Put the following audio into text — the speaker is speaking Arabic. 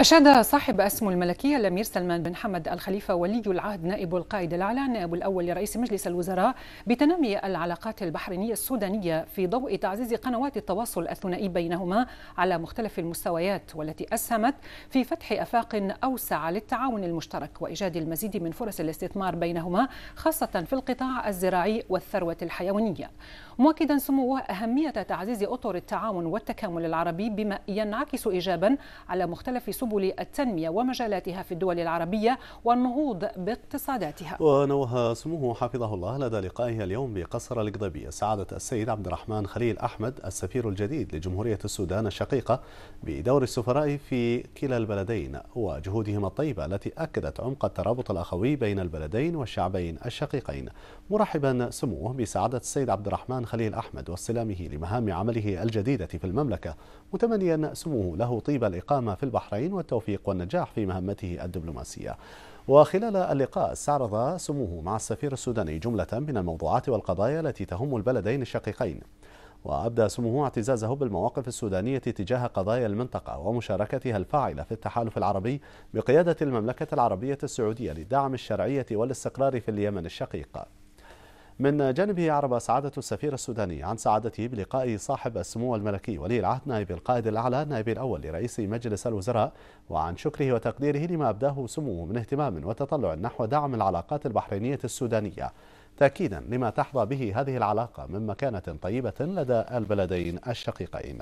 أشاد صاحب أسمو الملكية الأمير سلمان بن حمد الخليفة ولي العهد نائب القائد الأعلى نائب الأول لرئيس مجلس الوزراء بتنمي العلاقات البحرينية السودانية في ضوء تعزيز قنوات التواصل الثنائي بينهما على مختلف المستويات والتي أسهمت في فتح أفاق أوسع للتعاون المشترك وإيجاد المزيد من فرص الاستثمار بينهما خاصة في القطاع الزراعي والثروة الحيوانية مؤكدا سموه أهمية تعزيز أطر التعاون والتكامل العربي بما ينعكس إيجابا على مختلف سبل التنمية ومجالاتها في الدول العربية والنهوض باقتصاداتها ونوه سموه حفظه الله لدى لقائه اليوم بقصر القضبيه سعادة السيد عبد الرحمن خليل أحمد السفير الجديد لجمهورية السودان الشقيقة بدور السفراء في كلا البلدين وجهودهما الطيبة التي أكدت عمق الترابط الأخوي بين البلدين والشعبين الشقيقين مرحبا سموه بسعادة السيد عبد الرحمن خليل أحمد واستلامه لمهام عمله الجديدة في المملكة متمنيا سموه له طيب الإقامة في البحرين والتوفيق والنجاح في مهمته الدبلوماسية وخلال اللقاء استعرض سموه مع السفير السوداني جملة من الموضوعات والقضايا التي تهم البلدين الشقيقين وأبدى سموه اعتزازه بالمواقف السودانية تجاه قضايا المنطقة ومشاركتها الفاعلة في التحالف العربي بقيادة المملكة العربية السعودية لدعم الشرعية والاستقرار في اليمن الشقيق من جانبه عرب سعادة السفير السوداني عن سعادته بلقاء صاحب السمو الملكي ولي العهد نائب القائد الأعلى النائب الأول لرئيس مجلس الوزراء وعن شكره وتقديره لما أبداه سموه من اهتمام وتطلع نحو دعم العلاقات البحرينية السودانية تأكيدا لما تحظى به هذه العلاقة من مكانة طيبة لدى البلدين الشقيقين